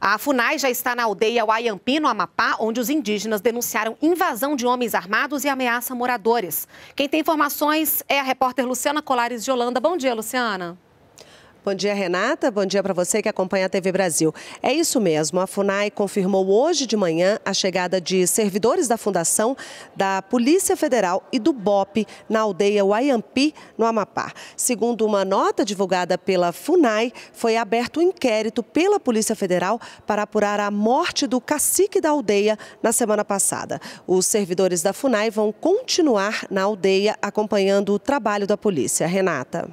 A FUNAI já está na aldeia Wayampi, no Amapá, onde os indígenas denunciaram invasão de homens armados e ameaça moradores. Quem tem informações é a repórter Luciana Colares de Holanda. Bom dia, Luciana. Bom dia, Renata. Bom dia para você que acompanha a TV Brasil. É isso mesmo. A FUNAI confirmou hoje de manhã a chegada de servidores da Fundação, da Polícia Federal e do BOP na aldeia Uaiampi, no Amapá. Segundo uma nota divulgada pela FUNAI, foi aberto um inquérito pela Polícia Federal para apurar a morte do cacique da aldeia na semana passada. Os servidores da FUNAI vão continuar na aldeia acompanhando o trabalho da polícia. Renata.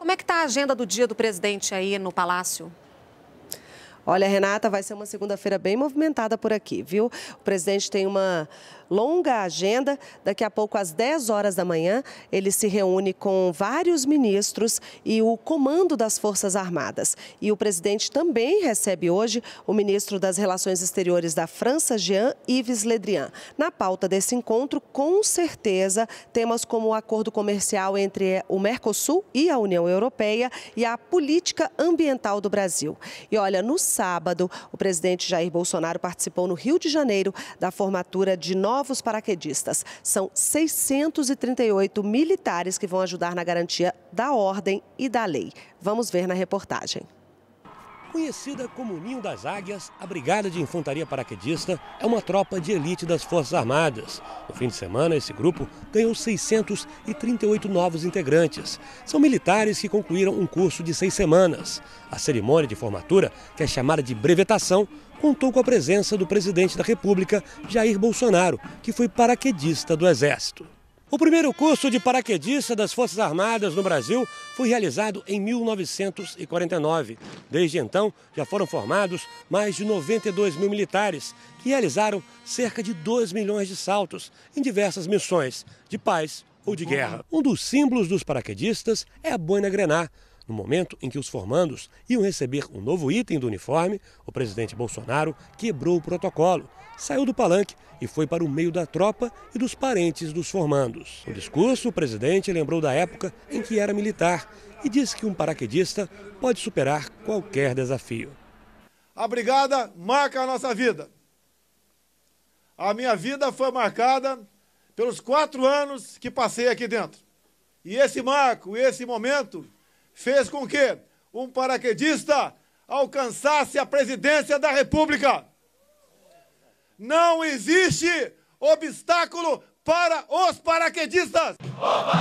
Como é que está a agenda do dia do presidente aí no Palácio? Olha, Renata, vai ser uma segunda-feira bem movimentada por aqui, viu? O presidente tem uma longa agenda. Daqui a pouco, às 10 horas da manhã, ele se reúne com vários ministros e o comando das Forças Armadas. E o presidente também recebe hoje o ministro das Relações Exteriores da França, Jean-Yves Le Drian. Na pauta desse encontro, com certeza, temas como o acordo comercial entre o Mercosul e a União Europeia e a política ambiental do Brasil. E olha, no sábado, o presidente Jair Bolsonaro participou no Rio de Janeiro da formatura de nove novos paraquedistas. São 638 militares que vão ajudar na garantia da ordem e da lei. Vamos ver na reportagem. Conhecida como Ninho das Águias, a Brigada de Infantaria Paraquedista é uma tropa de elite das Forças Armadas. No fim de semana, esse grupo ganhou 638 novos integrantes. São militares que concluíram um curso de seis semanas. A cerimônia de formatura, que é chamada de brevetação, contou com a presença do presidente da República, Jair Bolsonaro, que foi paraquedista do Exército. O primeiro curso de paraquedista das Forças Armadas no Brasil foi realizado em 1949. Desde então, já foram formados mais de 92 mil militares, que realizaram cerca de 2 milhões de saltos em diversas missões, de paz ou de guerra. Um dos símbolos dos paraquedistas é a boina grená, no momento em que os formandos iam receber um novo item do uniforme, o presidente Bolsonaro quebrou o protocolo, saiu do palanque e foi para o meio da tropa e dos parentes dos formandos. No discurso, o presidente lembrou da época em que era militar e disse que um paraquedista pode superar qualquer desafio. A brigada marca a nossa vida. A minha vida foi marcada pelos quatro anos que passei aqui dentro. E esse marco, esse momento, fez com que um paraquedista alcançasse a presidência da República. Não existe obstáculo para os paraquedistas. Opa,